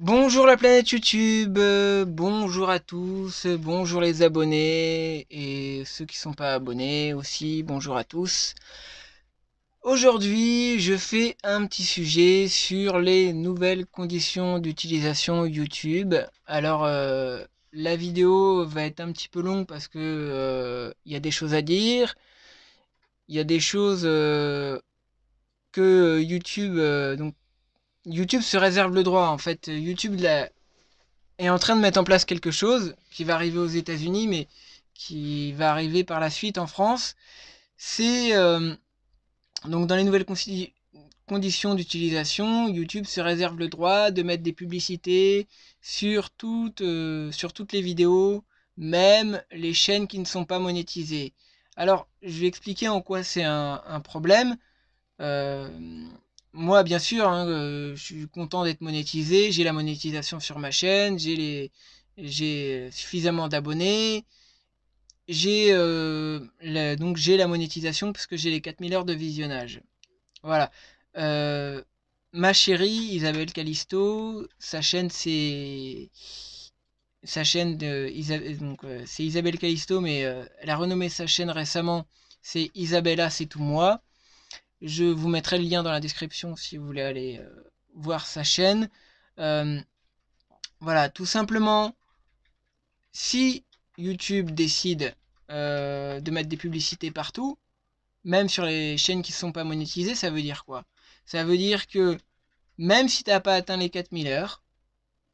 Bonjour la planète YouTube, euh, bonjour à tous, bonjour les abonnés et ceux qui sont pas abonnés aussi, bonjour à tous. Aujourd'hui, je fais un petit sujet sur les nouvelles conditions d'utilisation YouTube. Alors, euh, la vidéo va être un petit peu longue parce que il euh, y a des choses à dire, il y a des choses que YouTube donc YouTube se réserve le droit en fait. YouTube est en train de mettre en place quelque chose qui va arriver aux États-Unis, mais qui va arriver par la suite en France. C'est euh, donc dans les nouvelles conditions d'utilisation, YouTube se réserve le droit de mettre des publicités sur toutes, euh, sur toutes les vidéos, même les chaînes qui ne sont pas monétisées. Alors, je vais expliquer en quoi c'est un, problème. Euh, moi, bien sûr, hein, euh, je suis content d'être monétisé. J'ai la monétisation sur ma chaîne, j'ai les, j'ai suffisamment d'abonnés. J'ai euh, donc j'ai la monétisation parce que j'ai les 4000 heures de visionnage. Voilà. Euh, ma chérie Isabelle Calisto, sa chaîne c'est sa chaîne de Isabelle c'est Isabelle Calisto, mais elle a renommé sa chaîne récemment. C'est Isabella, c'est tout moi. Je vous mettrai le lien dans la description si vous voulez aller euh, voir sa chaîne. Euh, voilà, tout simplement, si YouTube décide euh, de mettre des publicités partout, même sur les chaînes qui ne sont pas monétisées, ça veut dire quoi Ça veut dire que même si tu n'as pas atteint les 4000 heures,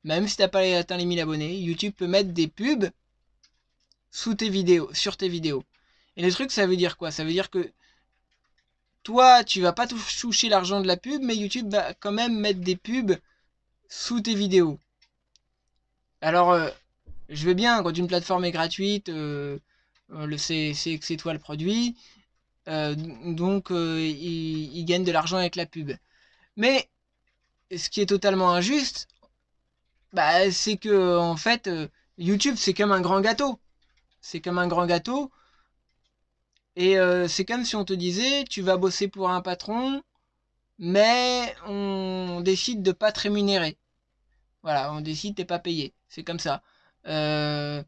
même si tu n'as pas atteint les 1000 abonnés, YouTube peut mettre des pubs sous tes vidéos, sur tes vidéos. Et le truc, ça veut dire quoi Ça veut dire que toi, tu vas pas toucher l'argent de la pub, mais YouTube va quand même mettre des pubs sous tes vidéos. Alors, euh, je veux bien, quand une plateforme est gratuite, c'est que c'est toi le produit, euh, donc euh, ils, gagnent de l'argent avec la pub. Mais ce qui est totalement injuste, bah, c'est que en fait, YouTube c'est comme un grand gâteau. C'est comme un grand gâteau. Et euh, c'est comme si on te disait, tu vas bosser pour un patron, mais on décide de pas te rémunérer. Voilà, on décide t'es pas payé. C'est comme ça. Euh,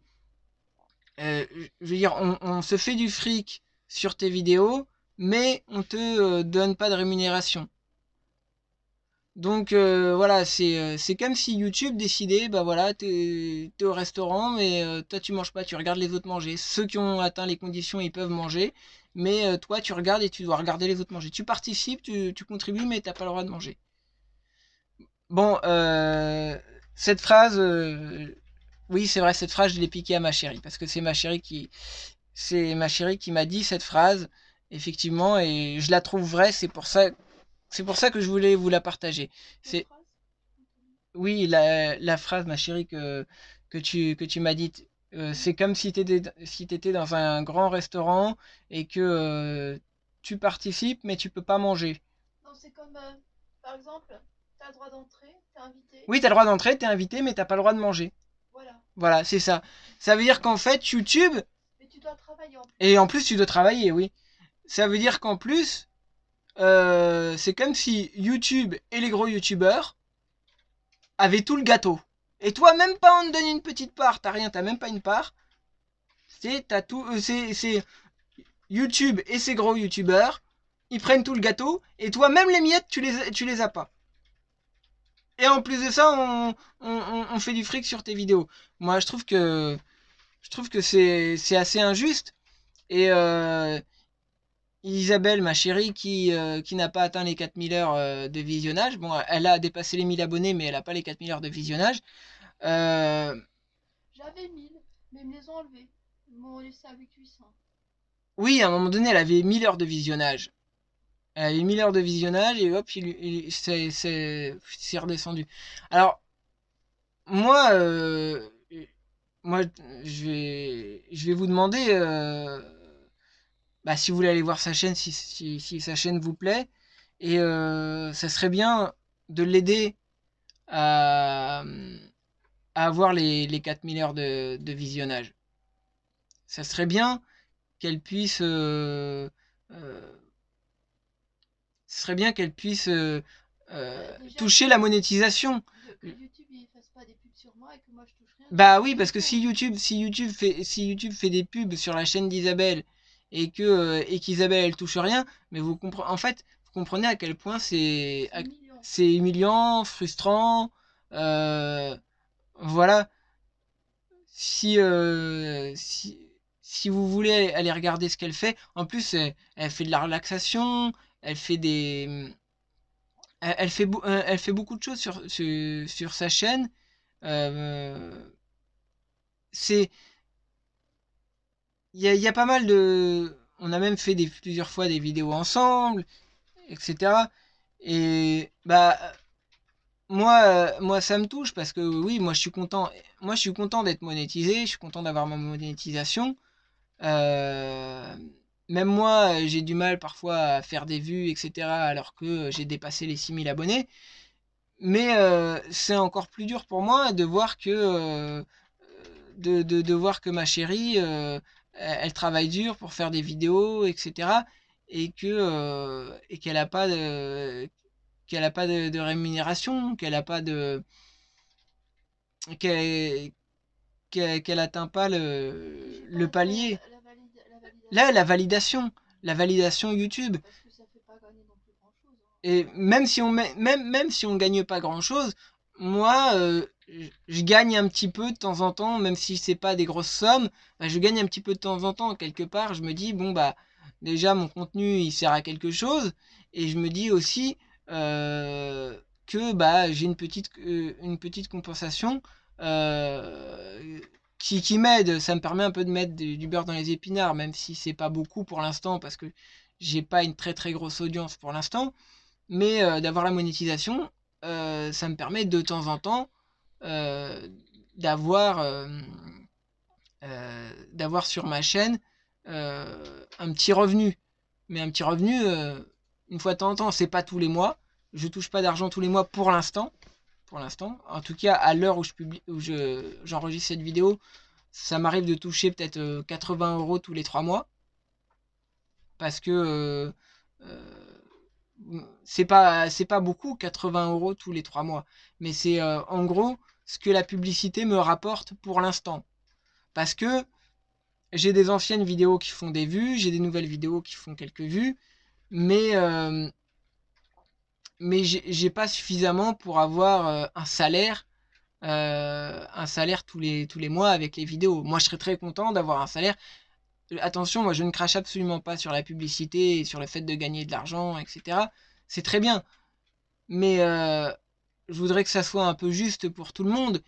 euh, je veux dire, on, on, se fait du fric sur tes vidéos, mais on te donne pas de rémunération. Donc euh, voilà, euh, c'est comme si YouTube décidait, bah voilà, t'es au restaurant, mais euh, toi tu manges pas, tu regardes les autres manger. Ceux qui ont atteint les conditions, ils peuvent manger, mais toi tu regardes et tu dois regarder les autres manger. Tu participes, tu, contribues, mais t'as pas le droit de manger. Bon, cette phrase, oui c'est vrai, cette phrase je l'ai piquée à ma chérie, parce que c'est ma chérie qui, c'est ma chérie qui m'a dit cette phrase, effectivement, et je la trouve vraie, c'est pour ça que c'est pour ça que je voulais vous la partager. C'est oui la, phrase, ma chérie, que, tu, que tu m'as dite. Euh, c'est comme si tu étais, si étais dans un grand restaurant et que euh, tu participes, mais tu peux pas manger. Non, c'est comme, euh, par exemple, tu as le droit d'entrer, tu es invité. Oui, tu as le droit d'entrer, tu es invité, mais tu pas le droit de manger. Voilà. Voilà, c'est ça. Ça veut dire qu'en fait, YouTube. Mais tu dois travailler en plus. Et en plus, tu dois travailler, oui. Ça veut dire qu'en plus, euh, c'est comme si YouTube et les gros YouTubeurs avaient tout le gâteau. Et toi, même pas, on te donne une petite part. T'as rien, t'as même pas une part. C'est, tout, euh, c'est, YouTube et ses gros YouTubeurs. Ils prennent tout le gâteau. Et toi, même les miettes, tu les, tu les as pas. Et en plus de ça, on, on, fait du fric sur tes vidéos. Moi, je trouve que, je trouve que c'est, c'est assez injuste. Et, euh, Isabelle, ma chérie, euh, qui, n'a pas atteint les 4000 heures euh, de visionnage. Bon, elle a dépassé les 1000 abonnés, mais elle n'a pas les 4000 heures de visionnage. Euh, J'avais 1000, mais ils me les ont enlevés. Ils m'ont laissé avec 800. Oui, à un moment donné, elle avait 1000 heures de visionnage. Elle avait 1000 heures de visionnage et hop, c'est redescendu. Alors, moi, moi je, vais, je vais vous demander bah, si vous voulez aller voir sa chaîne, si, si, si sa chaîne vous plaît. Et euh, ça serait bien de l'aider à, avoir les, les 4000 heures de, visionnage. Ça serait bien qu'elle puisse... Euh, euh, serait bien qu'elle puisse toucher la monétisation. YouTube ne fasse pas des pubs sur moi et que moi je touche rien. Bah oui, parce que si YouTube, si YouTube, fait, si YouTube fait des pubs sur la chaîne d'Isabelle et que euh, et qu'Isabelle elle touche rien mais vous comprenez en fait vous comprenez à quel point c'est c'est humiliant frustrant euh, voilà euh, si si vous voulez aller regarder ce qu'elle fait en plus elle, fait de la relaxation elle fait des elle, fait elle fait beaucoup de choses sur sur, sa chaîne c'est il y, a pas mal de... On a même fait plusieurs fois des vidéos ensemble, etc. Et bah moi, moi ça me touche parce que oui, moi je suis content. Moi je suis content d'être monétisé, je suis content d'avoir ma monétisation. Euh, même moi, j'ai du mal parfois à faire des vues, etc. Alors que j'ai dépassé les 6000 abonnés. Mais euh, c'est encore plus dur pour moi de voir que euh, de voir que ma chérie elle travaille dur pour faire des vidéos, etc. Et que euh, et qu'elle n'a pas de qu'elle a pas de, rémunération, qu'elle n'atteint pas de qu'elle atteint pas le, le palier. Là, la validation, la validation YouTube. Hein. Et même si on même même si on gagne pas grand chose, moi euh, je gagne un petit peu de temps en temps, même si c'est pas des grosses sommes, bah, je gagne un petit peu de temps en temps. Quelque part, je me dis bon bah déjà mon contenu il sert à quelque chose, et je me dis aussi euh, que bah j'ai une petite euh, une petite compensation euh, qui, qui m'aide. Ça me permet un peu de mettre du, du beurre dans les épinards, même si c'est pas beaucoup pour l'instant parce que j'ai pas une très très grosse audience pour l'instant, mais d'avoir la monétisation, ça me permet de temps en temps euh, d'avoir euh, euh, d'avoir sur ma chaîne un petit revenu. Mais un petit revenu, une fois de temps en temps, c'est pas tous les mois. Je touche pas d'argent tous les mois pour l'instant. Pour l'instant. En tout cas, à l'heure où je publie, où j'enregistre cette vidéo, ça m'arrive de toucher peut-être 80 euros tous les trois mois. Parce que c'est pas c'est pas beaucoup 80 euros tous les trois mois mais c'est euh, en gros ce que la publicité me rapporte pour l'instant parce que j'ai des anciennes vidéos qui font des vues j'ai des nouvelles vidéos qui font quelques vues mais euh, mais j'ai pas suffisamment pour avoir euh, un salaire un salaire tous les tous les mois avec les vidéos moi je serais très content d'avoir un salaire attention, moi je ne crache absolument pas sur la publicité et sur le fait de gagner de l'argent, etc. C'est très bien. Mais euh, je voudrais que ça soit un peu juste pour tout le monde.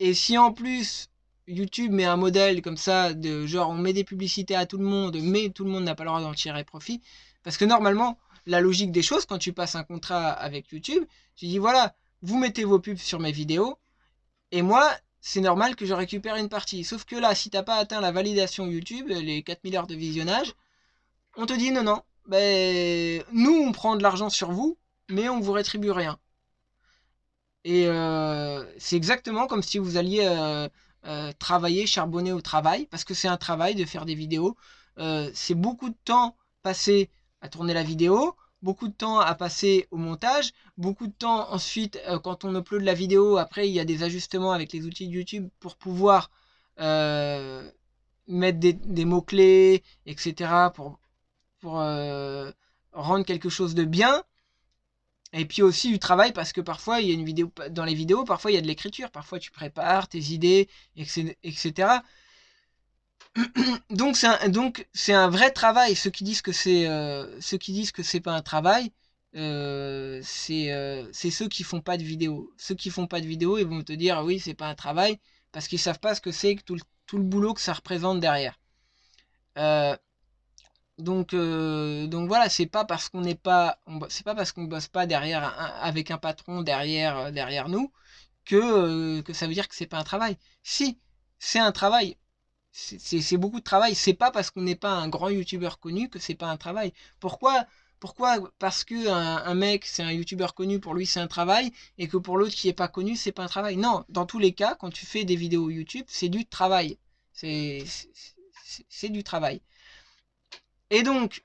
Et si en plus YouTube met un modèle comme ça, de genre on met des publicités à tout le monde, mais tout le monde n'a pas le droit d'en tirer profit, parce que normalement, la logique des choses, quand tu passes un contrat avec YouTube, tu dis voilà, vous mettez vos pubs sur mes vidéos, et moi, c'est normal que je récupère une partie. Sauf que là, si tu t'as pas atteint la validation YouTube, les 4000 heures de visionnage, on te dit non, non, ben, nous on prend de l'argent sur vous, mais on vous rétribue rien. Et euh, c'est exactement comme si vous alliez euh, euh, travailler, charbonner au travail, parce que c'est un travail de faire des vidéos. c'est beaucoup de temps passé à tourner la vidéo, beaucoup de temps à passer au montage, beaucoup de temps ensuite euh, quand on upload la vidéo, après il y a des ajustements avec les outils de YouTube pour pouvoir euh, mettre des, mots-clés, etc. pour, euh, rendre quelque chose de bien. Et puis aussi du travail parce que parfois il y a une vidéo dans les vidéos, parfois il y a de l'écriture, parfois tu prépares tes idées, etc. donc c'est un, donc c'est un vrai travail. Ceux qui disent que c'est euh, ceux qui disent que c'est pas un travail, euh, euh, c'est ceux qui font pas de vidéos. Ceux qui font pas de vidéos, ils vont te dire oui c'est pas un travail parce qu'ils savent pas ce que c'est que tout le, boulot que ça représente derrière. donc donc voilà, c'est pas parce qu'on n'est pas c'est pas parce qu'on bosse pas derrière avec un patron derrière derrière nous que que ça veut dire que c'est pas un travail. Si c'est un travail c'est beaucoup de travail. C'est pas parce qu'on n'est pas un grand youtubeur connu que c'est pas un travail. Pourquoi Pourquoi Parce que un, mec, c'est un youtubeur connu, pour lui c'est un travail, et que pour l'autre qui est pas connu, c'est pas un travail. Non, dans tous les cas, quand tu fais des vidéos YouTube, c'est du travail. C'est du travail. Et donc,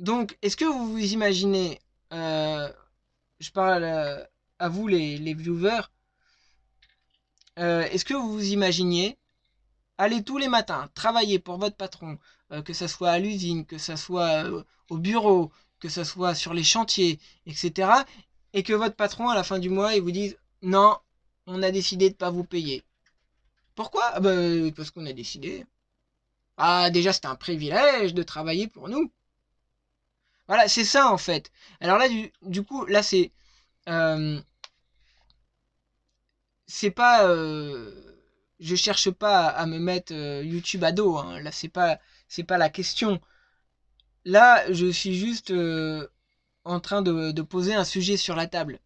donc est-ce que vous vous imaginez, euh, je parle euh, à, vous les, les viewers, euh, est-ce que vous vous imaginez allez tous les matins travailler pour votre patron, euh, que ce soit à l'usine, que ce soit euh, au bureau, que ce soit sur les chantiers, etc. Et que votre patron, à la fin du mois, il vous dise Non, on a décidé de ne pas vous payer. Pourquoi ah ben, euh, Parce qu'on a décidé. Ah, déjà, c'est un privilège de travailler pour nous. Voilà, c'est ça en fait. Alors là, du, coup, là, c'est. c'est pas je cherche pas à me mettre euh, YouTube à dos. Hein. Là, c'est pas, c'est pas la question. Là, je suis juste euh, en train de, poser un sujet sur la table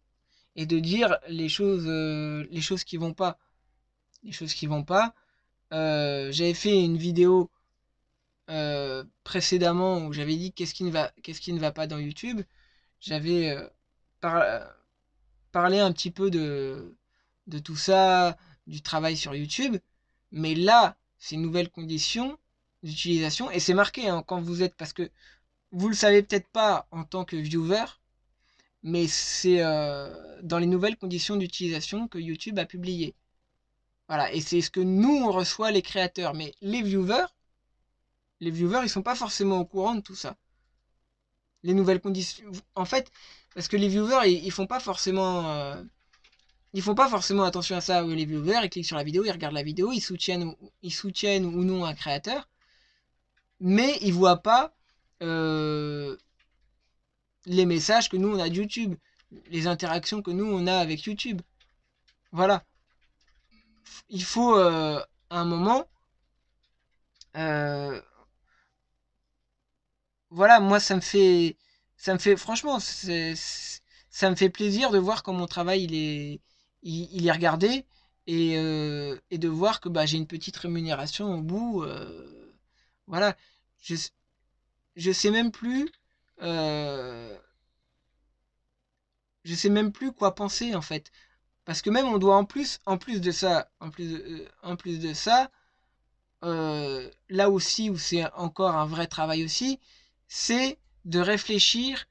et de dire les choses, euh, les choses qui vont pas, les choses qui vont pas. j'avais fait une vidéo précédemment où j'avais dit qu'est-ce qui ne va, qu'est-ce qui ne va pas dans YouTube. J'avais parlé un petit peu de, de tout ça, du travail sur YouTube. Mais là, ces nouvelles conditions d'utilisation et c'est marqué hein, quand vous êtes parce que vous le savez peut-être pas en tant que viewer, mais c'est euh, dans les nouvelles conditions d'utilisation que YouTube a publié. Voilà, et c'est ce que nous on reçoit les créateurs, mais les viewers, les viewers ils sont pas forcément au courant de tout ça. Les nouvelles conditions, en fait, parce que les viewers ils, ils font pas forcément euh, ils font pas forcément attention à ça, les viewers, ils cliquent sur la vidéo, ils regardent la vidéo, ils soutiennent, ils soutiennent ou non un créateur, mais ils voient pas euh, les messages que nous on a de YouTube, les interactions que nous on a avec YouTube. Voilà. Il faut euh, un moment. Euh, voilà, moi ça me fait. Ça me fait. Franchement, ça me fait plaisir de voir comment mon travail il est il, il, est regardé euh, et, de voir que bah, j'ai une petite rémunération au bout. Euh, voilà. Je, je sais même plus. Euh, je sais même plus quoi penser en fait. Parce que même on doit en plus, en plus de ça, en plus en plus de ça, là aussi où c'est encore un vrai travail aussi, c'est de réfléchir,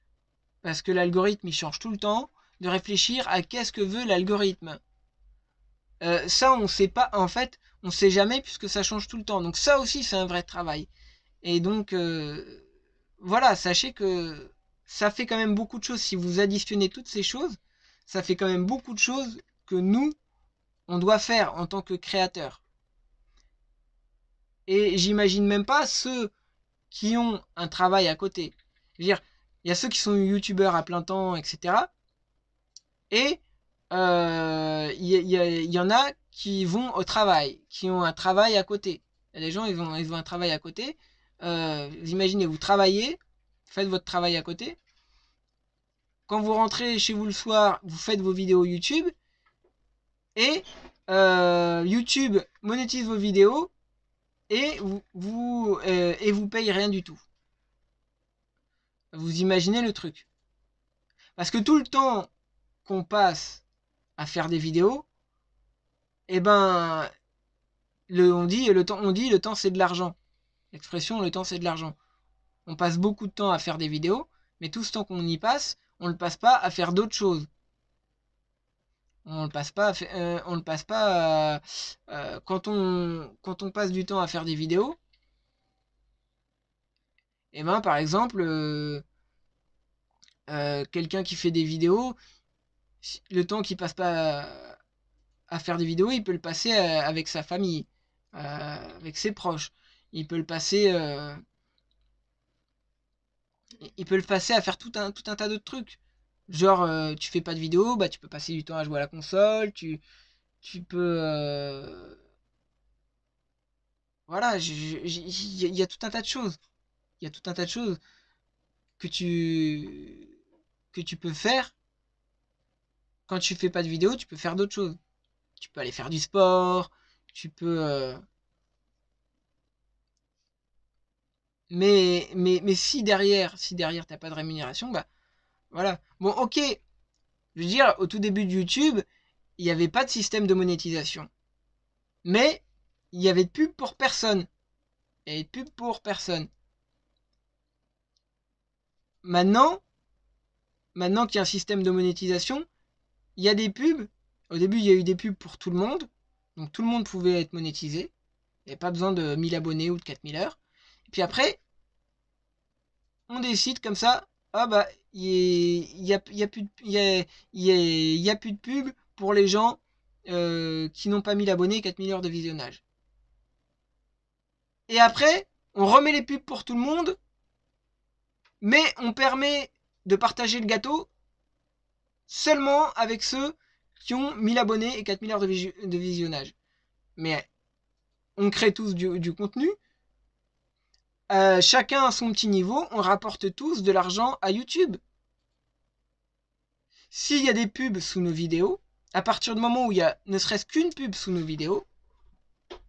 parce que l'algorithme il change tout le temps, de réfléchir à qu'est-ce que veut l'algorithme. Euh, ça, on ne sait pas, en fait, on ne sait jamais puisque ça change tout le temps. Donc ça aussi, c'est un vrai travail. Et donc, euh, voilà, sachez que ça fait quand même beaucoup de choses. Si vous additionnez toutes ces choses, ça fait quand même beaucoup de choses que nous, on doit faire en tant que créateurs. Et j'imagine même pas ceux qui ont un travail à côté. Je veux dire, il y a ceux qui sont youtubeurs à plein temps, etc. Et euh, il y, en a qui vont au travail, qui ont un travail à côté. Les gens, ils ont un travail à côté. vous euh, imaginez, vous travaillez, faites votre travail à côté. Quand vous rentrez chez vous le soir, vous faites vos vidéos YouTube. Et euh, YouTube monétise vos vidéos et vous, et vous paye rien du tout. Vous imaginez le truc. Parce que tout le temps qu'on passe à faire des vidéos, eh ben, le, on dit le temps, on dit le temps c'est de l'argent. L'expression le temps c'est de l'argent. On passe beaucoup de temps à faire des vidéos, mais tout ce temps qu'on y passe, on le passe pas à faire d'autres choses. On le passe pas, euh, on le passe pas euh, quand on quand on passe du temps à faire des vidéos. Et eh ben par exemple, euh, quelqu'un qui fait des vidéos, le temps qu'il passe pas à faire des vidéos, il peut le passer euh, avec sa famille, euh, avec ses proches. Il peut le passer, euh, il peut le passer à faire tout un, tout un tas de trucs. Genre, tu fais pas de vidéos, bah tu peux passer du temps à jouer à la console, tu, tu peux, voilà, il y a tout un tas de choses. Il y a tout un tas de choses que tu, que tu peux faire quand tu fais pas de vidéo, tu peux faire d'autres choses. Tu peux aller faire du sport, tu peux... Euh, mais, mais, mais si derrière, si derrière t'as pas de rémunération, bah voilà. Bon, ok. Je veux dire, au tout début de YouTube, il n'y avait pas de système de monétisation. Mais il y avait de pub pour personne. Il n'y avait de pub pour personne. Maintenant, maintenant qu'il y a un système de monétisation, il y a des pubs. Au début, il y a eu des pubs pour tout le monde. Donc tout le monde pouvait être monétisé. Il n'y avait pas besoin de 1000 abonnés ou de 4000 heures. Et puis après, on décide comme ça, ah bah, il n'y a, y a, plus de pub pour les gens euh, qui n'ont pas 1000 abonnés et 4000 heures de visionnage. Et après, on remet les pubs pour tout le monde, mais on permet de partager le gâteau seulement avec ceux qui ont 1000 abonnés et 4000 heures de, visionnage. Mais on crée tous du, contenu. Euh, chacun à son petit niveau, on rapporte tous de l'argent à YouTube. S'il y a des pubs sous nos vidéos, à partir du moment où il y a ne serait-ce qu'une pub sous nos vidéos,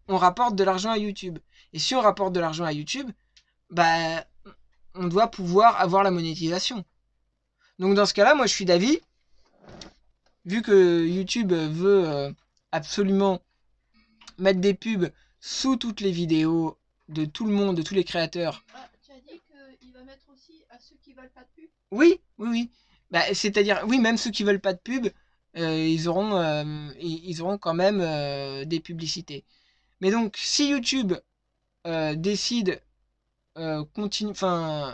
on rapporte de l'argent à YouTube. Et si on rapporte de l'argent à YouTube, bah, on doit pouvoir avoir la monétisation. Donc dans ce cas-là, moi je suis d'avis vu que YouTube veut euh, absolument mettre des pubs sous toutes les vidéos de tout le monde, de tous les créateurs. Ah, tu as dit qu'il va mettre aussi à ceux qui veulent pas de pubs Oui, oui, oui. Bah, c'est-à-dire, oui, même ceux qui veulent pas de pub, euh, ils, auront, euh, ils auront quand même des publicités. Mais donc, si YouTube décide, continue, enfin,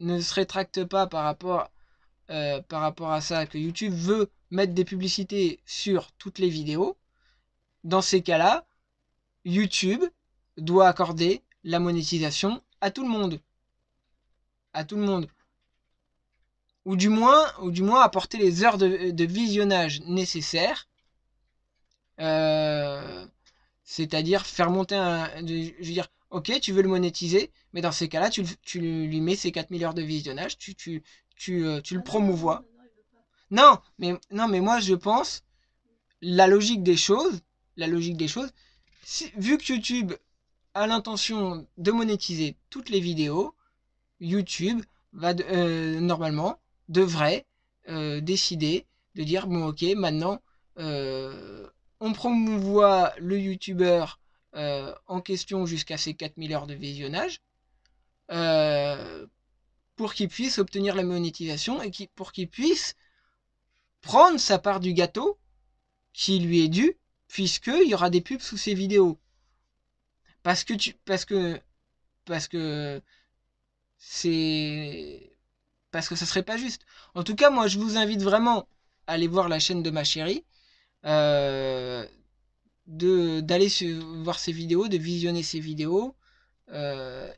ne se rétracte pas par rapport euh, par rapport à ça, que YouTube veut mettre des publicités sur toutes les vidéos, dans ces cas-là, YouTube doit accorder la monétisation à tout le monde. À tout le monde. Ou du moins, ou du moins apporter les heures de, visionnage nécessaires. Euh, c'est-à-dire faire monter un... Je veux dire, ok, tu veux le monétiser, mais dans ces cas-là, tu, tu, lui mets ces 4000 heures de visionnage, tu, tu, euh, tu, le ah promouvois. Non, mais, non, mais moi, je pense, la logique des choses, la logique des choses, vu que YouTube a l'intention de monétiser toutes les vidéos, YouTube va euh, normalement devrait euh, décider de dire bon ok maintenant on promouvoit le youtubeur en question jusqu'à ses 4000 heures de visionnage pour qu'il puisse obtenir la monétisation et qui, pour qu'il puisse prendre sa part du gâteau qui lui est due, puisqu'il y aura des pubs sous ses vidéos. Parce que tu. Parce que. Parce que. C'est. Parce que ça serait pas juste. En tout cas, moi, je vous invite vraiment à aller voir la chaîne de ma chérie. Euh, d'aller voir ses vidéos, de visionner ses vidéos. Euh,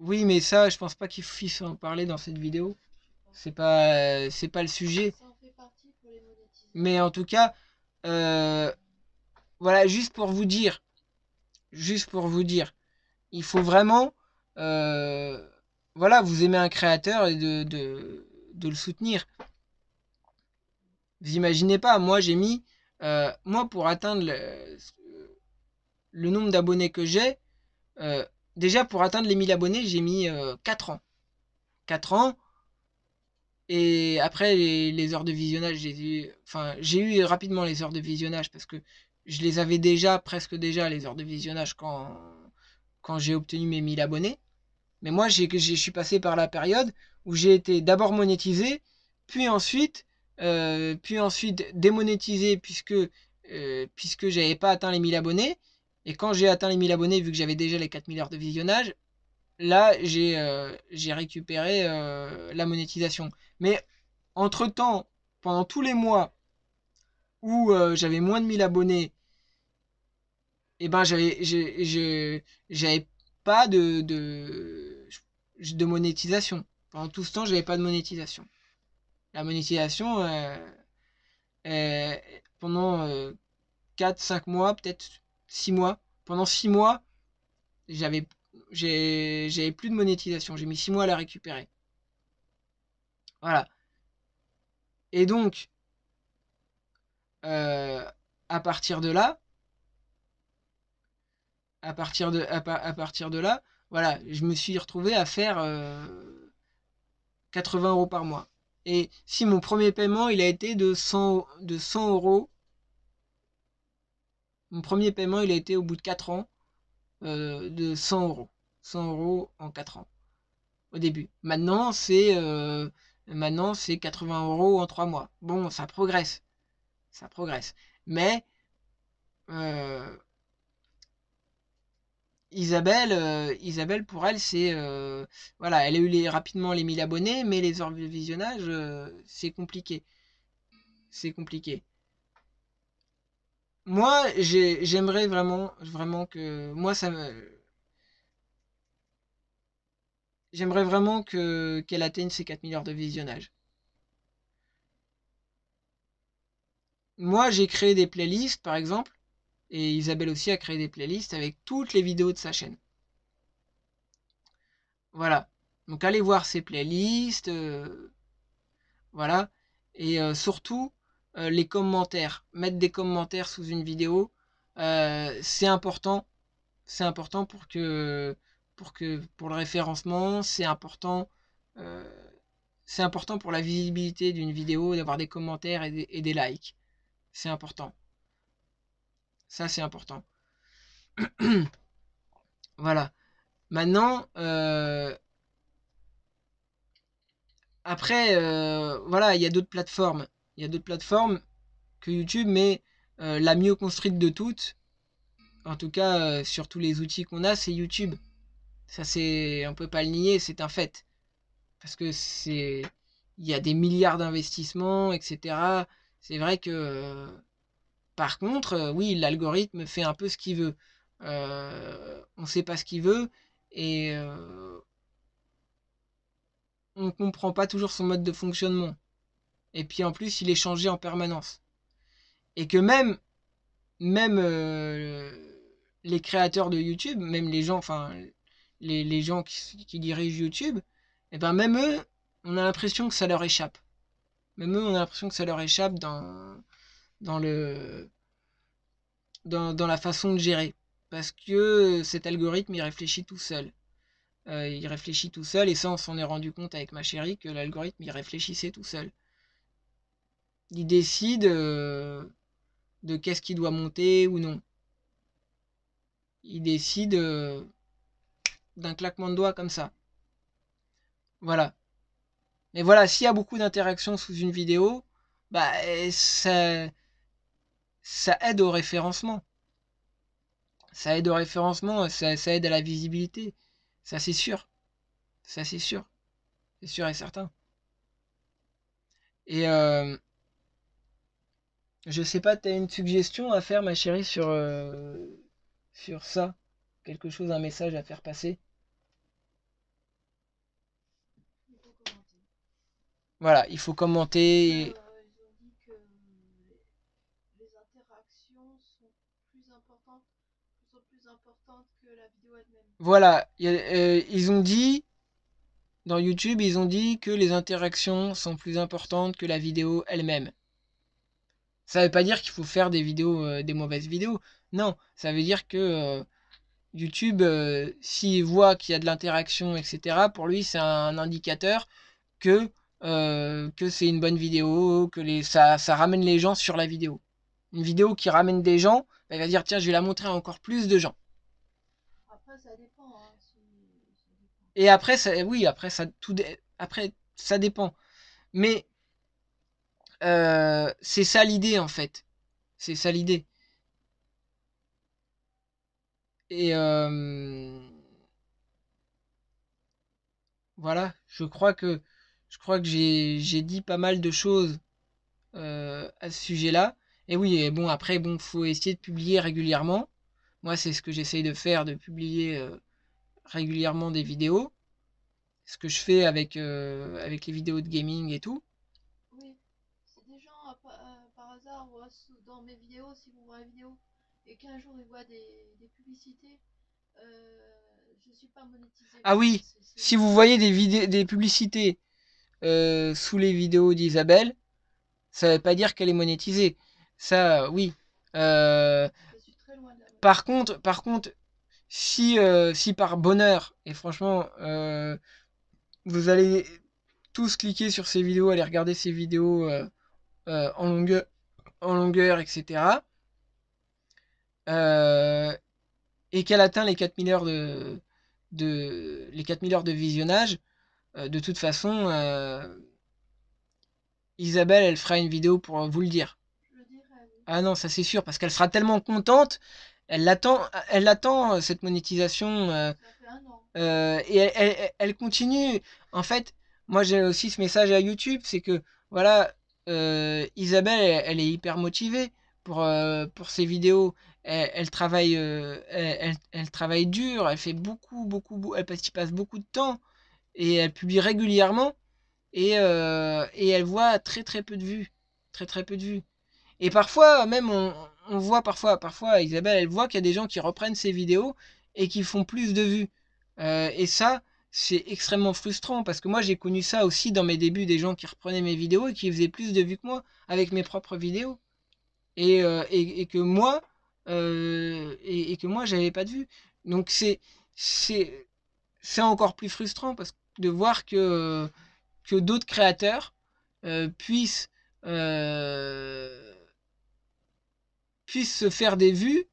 Oui, mais ça, je pense pas qu'il puisse en parler dans cette vidéo. C'est pas, c'est pas le sujet. Mais en tout cas, euh, voilà, juste pour vous dire, juste pour vous dire, il faut vraiment, euh, voilà, vous aimez un créateur et de, de, le soutenir. Vous imaginez pas, moi j'ai mis, euh, moi pour atteindre le, le nombre d'abonnés que j'ai, euh, Déjà, pour atteindre les 1000 abonnés, j'ai mis 4 euh, ans. 4 ans. Et après, les, heures de visionnage, j'ai eu, enfin, j'ai eu rapidement les heures de visionnage parce que je les avais déjà, presque déjà, les heures de visionnage quand, quand j'ai obtenu mes 1000 abonnés. Mais moi, je suis passé par la période où j'ai été d'abord monétisé, puis ensuite, euh, puis ensuite démonétisé puisque, je euh, puisque j'avais pas atteint les 1000 abonnés. Et quand j'ai atteint les 1000 abonnés, vu que j'avais déjà les 4000 heures de visionnage, là, j'ai euh, récupéré euh, la monétisation. Mais entre-temps, pendant tous les mois où euh, j'avais moins de 1000 abonnés, et eh ben j'avais pas de, de, de, monétisation. Pendant tout ce temps, j'avais pas de monétisation. La monétisation, pendant 4-5 mois, peut-être six mois. Pendant six mois, j'avais j'avais plus de monétisation. J'ai mis six mois à la récupérer. Voilà. Et donc, euh, à partir de là, à partir de, à, partir de là, voilà, je me suis retrouvé à faire 80 euh, euros par mois. Et si mon premier paiement, il a été de 100, de 100 euros mon premier paiement, il a été au bout de 4 ans euh, de 100 euros. 100 euros en 4 ans au début. Maintenant, c'est euh, maintenant c'est 80 euros en 3 mois. Bon, ça progresse. Ça progresse. Mais euh, Isabelle, Isabelle, pour elle, c'est. voilà, elle a eu les, rapidement les 1000 abonnés, mais les heures de visionnage, c'est compliqué. C'est compliqué moi, j'aimerais vraiment, vraiment que. Moi, ça J'aimerais vraiment que qu'elle atteigne ses 4 milliards de visionnage. Moi, j'ai créé des playlists, par exemple, et Isabelle aussi a créé des playlists avec toutes les vidéos de sa chaîne. Voilà. Donc allez voir ses playlists. Euh, voilà. Et euh, surtout, euh, les commentaires. Mettre des commentaires sous une vidéo, euh, c'est important. C'est important pour que pour que pour le référencement, c'est important. Euh, c'est important pour la visibilité d'une vidéo d'avoir des commentaires et des, likes. C'est important. Ça, c'est important. voilà. Maintenant, après, voilà, il y a d'autres plateformes. Il y a d'autres plateformes que YouTube, mais euh, la mieux construite de toutes, en tout cas euh, sur tous les outils qu'on a, c'est YouTube. Ça, c'est, on peut pas le nier, c'est un fait. Parce que c'est, il y a des milliards d'investissements, etc. C'est vrai que, euh, par contre, oui, l'algorithme fait un peu ce qu'il veut. on ne sait pas ce qu'il veut et on ne comprend pas toujours son mode de fonctionnement et puis en plus il est changé en permanence. Et que même, même euh, les créateurs de YouTube, même les gens, enfin les, gens qui, dirigent YouTube, et eh ben même eux, on a l'impression que ça leur échappe. Même eux, on a l'impression que ça leur échappe dans, dans le dans, la façon de gérer. Parce que cet algorithme, il réfléchit tout seul. Euh, il réfléchit tout seul, et ça, on s'en est rendu compte avec ma chérie que l'algorithme, il réfléchissait tout seul. Il décide euh, de qu'est-ce qu'il doit monter ou non. Il décide euh, d'un claquement de doigts comme ça. Voilà. Mais voilà, s'il y a beaucoup d'interactions sous une vidéo, bah, euh, ça, aide au référencement. Ça aide au référencement, ça, ça aide à la visibilité. Ça, c'est sûr. Ça, c'est sûr. C'est sûr et certain. Et, je sais pas, as une suggestion à faire, ma chérie, sur, euh, sur ça Quelque chose, un message à faire passer Voilà, il faut commenter. Voilà, ils ont dit, dans YouTube, ils ont dit que les interactions sont plus importantes que la vidéo elle-même. Ça ne veut pas dire qu'il faut faire des vidéos, euh, des mauvaises vidéos. Non, ça veut dire que euh, YouTube, euh, s'il voit qu'il y a de l'interaction, etc., pour lui, c'est un indicateur que, que c'est une bonne vidéo, que les, ça, ramène les gens sur la vidéo. Une vidéo qui ramène des gens, bah, il va dire tiens, je vais la montrer à encore plus de gens. Après, ça dépend. Hein, et après, oui, après, ça, après, ça dépend. Mais euh, c'est ça l'idée en fait. C'est ça l'idée. Et euh, voilà, je crois que je crois que j'ai dit pas mal de choses euh, à ce sujet-là. Et oui, et bon après bon faut essayer de publier régulièrement. Moi c'est ce que j'essaye de faire, de publier régulièrement des vidéos. Ce que je fais avec avec les vidéos de gaming et tout. dans mes vidéos, si vous voyez et qu'un jour il voit des, publicités, euh, je suis pas monétisé. Ah oui, si vous voyez des, des publicités euh, sous les vidéos d'Isabelle, ça veut pas dire qu'elle est monétisée. Ça, oui. Euh, par contre, par contre, si, si par bonheur, et franchement, vous allez tous cliquer sur ces vidéos, aller regarder ces vidéos en longueur, en longueur, etc. Euh, et qu'elle atteint les 4000 heures de, les 4000 heures de visionnage, euh, de toute façon, euh, Isabelle, elle fera une vidéo pour vous le dire. Ah non, ça c'est sûr, parce qu'elle sera tellement contente, elle l'attend, elle attend cette monétisation. et elle, elle, continue. En fait, moi j'ai aussi ce message à YouTube, c'est que voilà, euh, Isabelle, elle, est hyper motivée pour, euh, ses vidéos. Elle, travaille, euh, elle, dur, elle fait beaucoup, beaucoup, elle passe, beaucoup de temps et elle publie régulièrement et, elle voit très très peu de vues, très très peu de vues. Et parfois, même on, voit parfois, parfois Isabelle, elle voit qu'il y a des gens qui reprennent ses vidéos et qui font plus de vues. et ça, c'est extrêmement frustrant parce que moi j'ai connu ça aussi dans mes débuts des gens qui reprenaient mes vidéos et qui faisaient plus de vues que moi avec mes propres vidéos et, euh, que moi euh, et, que moi j'avais pas de vues donc c'est c'est c'est encore plus frustrant parce de voir que que d'autres créateurs euh, puissent puissent se faire des vues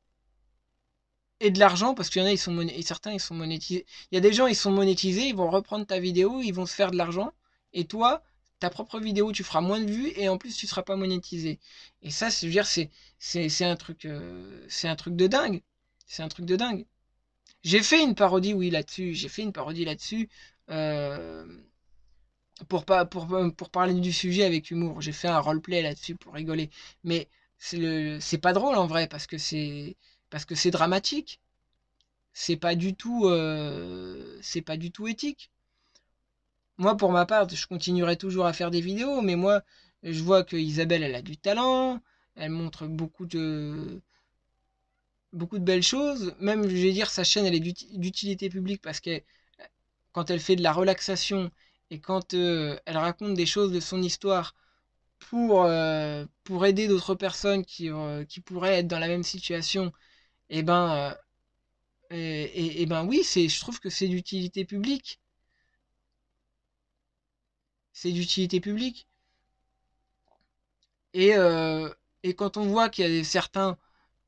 et de l'argent parce qu'il y en a ils sont et certains ils sont monétisés il y a des gens ils sont monétisés ils vont reprendre ta vidéo ils vont se faire de l'argent et toi ta propre vidéo tu feras moins de vues et en plus tu seras pas monétisé et ça c'est dire c'est c'est un truc euh, c'est un truc de dingue c'est un truc de dingue j'ai fait une parodie oui là-dessus j'ai fait une parodie là-dessus euh, pour pas pour, pour parler du sujet avec humour j'ai fait un roleplay là-dessus pour rigoler mais c'est le c'est pas drôle en vrai parce que c'est parce que c'est dramatique. C'est pas du tout, euh, c'est pas du tout éthique. Moi, pour ma part, je continuerai toujours à faire des vidéos, mais moi, je vois que Isabelle, elle a du talent, elle montre beaucoup de, beaucoup de belles choses. Même, je vais dire, sa chaîne, elle est d'utilité publique parce que quand elle fait de la relaxation et quand euh, elle raconte des choses de son histoire pour, euh, pour aider d'autres personnes qui, qui pourraient être dans la même situation eh ben, euh, et, ben oui, c'est, je trouve que c'est d'utilité publique. C'est d'utilité publique. Et, euh, et, quand on voit qu'il y a certains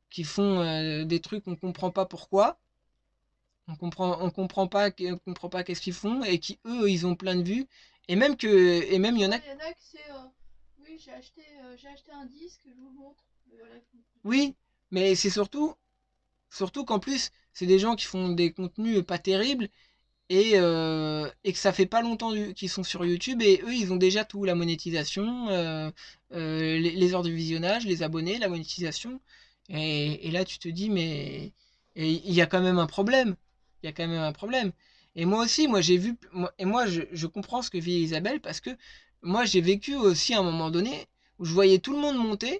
qui font euh, des trucs, on comprend pas pourquoi. On comprend, on comprend pas, comprend pas qu'est-ce qu'ils font et qui eux, ils ont plein de vues. Et même que, et même il y en a. oui, j'ai acheté, un disque, je vous montre. Oui, mais c'est surtout, Surtout qu'en plus, c'est des gens qui font des contenus pas terribles et, euh, et que ça fait pas longtemps qu'ils sont sur YouTube et eux, ils ont déjà tout, la monétisation, euh, euh, les, heures de visionnage, les abonnés, la monétisation. Et, là, tu te dis, mais il y a quand même un problème. Il y a quand même un problème. Et moi aussi, moi j'ai vu, et moi je, comprends ce que vit Isabelle parce que moi j'ai vécu aussi un moment donné où je voyais tout le monde monter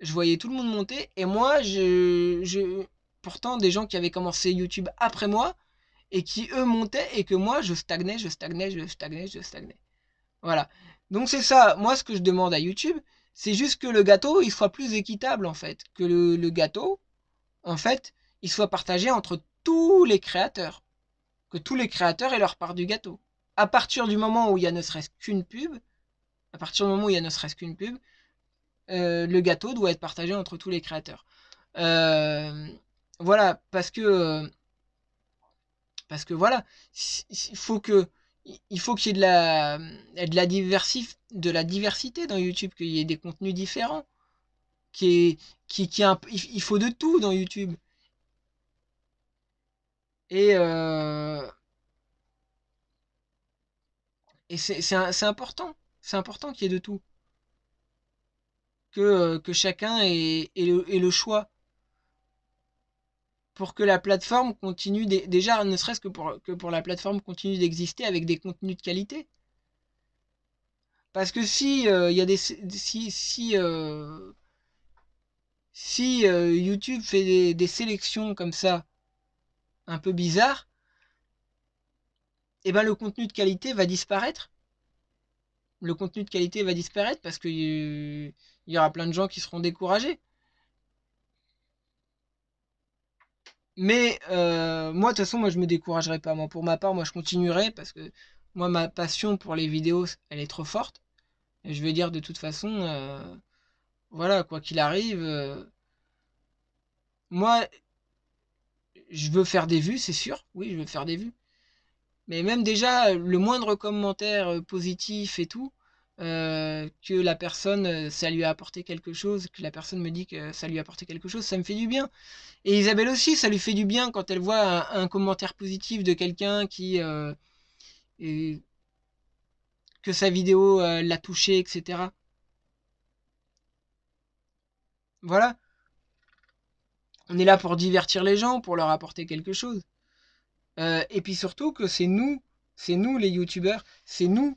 je voyais tout le monde monter et moi, je, je, pourtant des gens qui avaient commencé YouTube après moi et qui eux montaient et que moi je stagnais, je stagnais, je stagnais, je stagnais. Voilà. Donc c'est ça, moi ce que je demande à YouTube, c'est juste que le gâteau il soit plus équitable en fait, que le, gâteau en fait il soit partagé entre tous les créateurs, que tous les créateurs aient leur part du gâteau. À partir du moment où il y a ne serait-ce qu'une pub, à partir du moment où il y a ne serait-ce qu'une pub, euh, le gâteau doit être partagé entre tous les créateurs. Euh, voilà, parce que parce que voilà, il faut que il faut qu'il y ait de la, de la, diversif, de la diversité dans YouTube, qu'il y ait des contenus différents. Qui il faut de tout dans YouTube. Et, euh, et c'est important. C'est important qu'il y ait de tout. Euh, que, chacun ait, le, choix pour que la plateforme continue déjà ne serait-ce que pour, que pour la plateforme continue d'exister avec des contenus de qualité parce que si il euh, des si si euh, si YouTube fait des, sélections comme ça un peu bizarre et eh ben le contenu de qualité va disparaître le contenu de qualité va disparaître parce que il y aura plein de gens qui seront découragés. Mais euh, moi, de toute façon, moi, je me découragerai pas. Moi, pour ma part, moi, je continuerai parce que moi, ma passion pour les vidéos, elle est trop forte. Et je veux dire de toute façon, euh, voilà, quoi qu'il arrive, euh, moi, je veux faire des vues, c'est sûr. Oui, je veux faire des vues. Mais même déjà, le moindre commentaire positif et tout, euh, que la personne, euh, ça lui a apporté quelque chose, que la personne me dit que ça lui a apporté quelque chose, ça me fait du bien. Et Isabelle aussi, ça lui fait du bien quand elle voit un, commentaire positif de quelqu'un qui... Euh, que sa vidéo l'a touché, etc. Voilà. On est là pour divertir les gens, pour leur apporter quelque chose. et puis surtout que c'est nous, c'est nous les youtubeurs, c'est nous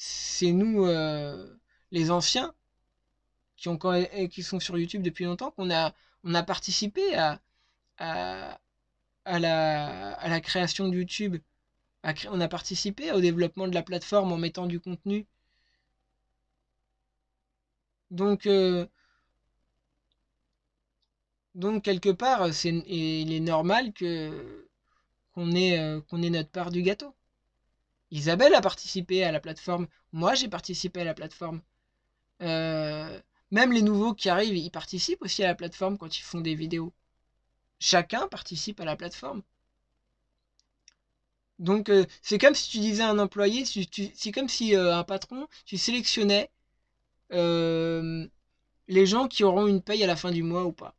c'est nous, euh, les anciens, qui, sont sur YouTube depuis longtemps, qu'on a, participé à, la, création de YouTube. on a participé au développement de la plateforme en mettant du contenu. Donc, euh, quelque part, il est normal que, qu'on ait euh, notre part du gâteau. Isabelle a participé à la plateforme. Moi, j'ai participé à la plateforme. Euh, même les nouveaux qui arrivent, ils participent aussi à la plateforme quand ils font des vidéos. Chacun participe à la plateforme. Donc, euh, c'est comme si tu disais à un employé, c'est comme si euh, un patron, tu sélectionnais les gens qui auront une paye à la fin du mois ou pas.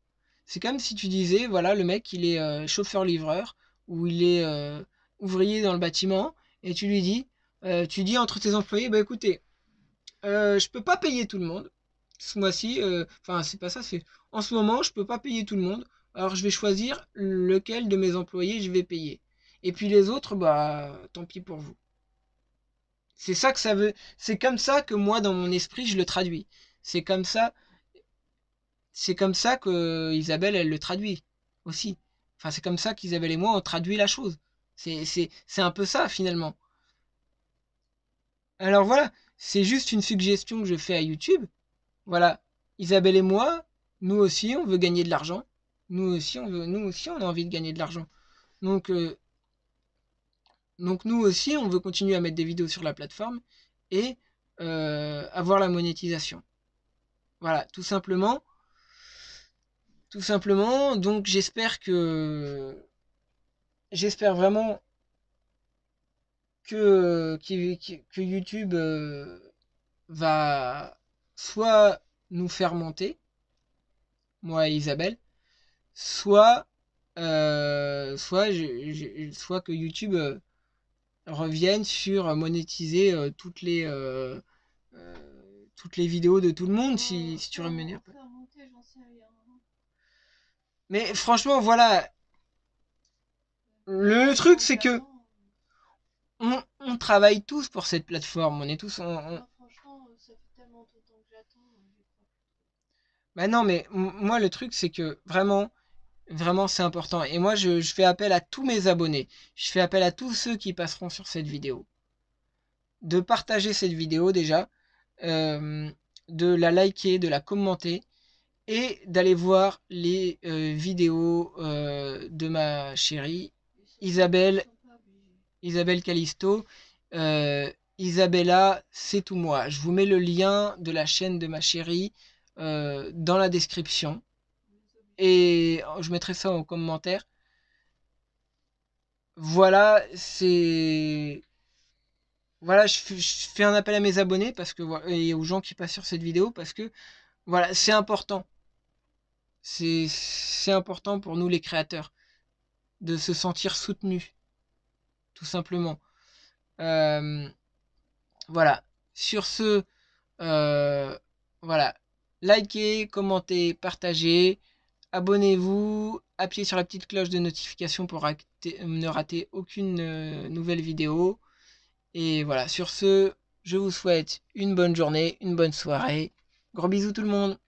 C'est comme si tu disais, voilà, le mec, il est chauffeur-livreur ou il est ouvrier dans le bâtiment et tu lui dis, euh, tu dis entre tes employés, bah écoutez, je euh, je peux pas payer tout le monde ce mois-ci, euh, enfin c'est pas ça, c'est en ce moment je peux pas payer tout le monde, alors je vais choisir lequel de mes employés je vais payer. Et puis les autres, bah tant pis pour vous. C'est ça que ça veut, c'est comme ça que moi dans mon esprit je le traduis. C'est comme ça, c'est comme ça que Isabelle elle le traduit aussi. Enfin c'est comme ça qu'Isabelle et moi on traduit la chose. C'est un peu ça finalement. Alors voilà, c'est juste une suggestion que je fais à YouTube. Voilà, Isabelle et moi, nous aussi, on veut gagner de l'argent. Nous aussi, on veut, nous aussi, on a envie de gagner de l'argent. Donc, euh, donc nous aussi, on veut continuer à mettre des vidéos sur la plateforme et euh, avoir la monétisation. Voilà, tout simplement. Tout simplement. Donc j'espère que j'espère vraiment que, que, YouTube euh, va soit nous faire monter, moi et Isabelle, soit, euh, soit, je, que YouTube euh, revienne sur monétiser toutes les toutes les vidéos de tout le monde si, si tu venir Mais franchement, voilà, le truc, c'est que on, travaille tous pour cette plateforme. On est tous. en... Ah, franchement, euh, ça fait tellement temps que j'attends. Bah non, mais moi, le truc, c'est que vraiment, vraiment, c'est important. Et moi, je, fais appel à tous mes abonnés. Je fais appel à tous ceux qui passeront sur cette vidéo. De partager cette vidéo déjà, euh, de la liker, de la commenter et d'aller voir les euh, vidéos de ma chérie Isabelle, Isabelle Calisto, euh, Isabella, c'est tout moi. Je vous mets le lien de la chaîne de ma chérie euh, dans la description. Et je mettrai ça en commentaire. Voilà, c'est... Voilà, je, fais un appel à mes abonnés parce que, et aux gens qui passent sur cette vidéo parce que, voilà, c'est important. C'est important pour nous les créateurs de se sentir soutenu, tout simplement. Euh, voilà. Sur ce, euh, voilà. Likez, commentez, partagez, abonnez-vous, appuyez sur la petite cloche de notification pour ne rater aucune euh, nouvelle vidéo. Et voilà, sur ce, je vous souhaite une bonne journée, une bonne soirée. Gros bisous tout le monde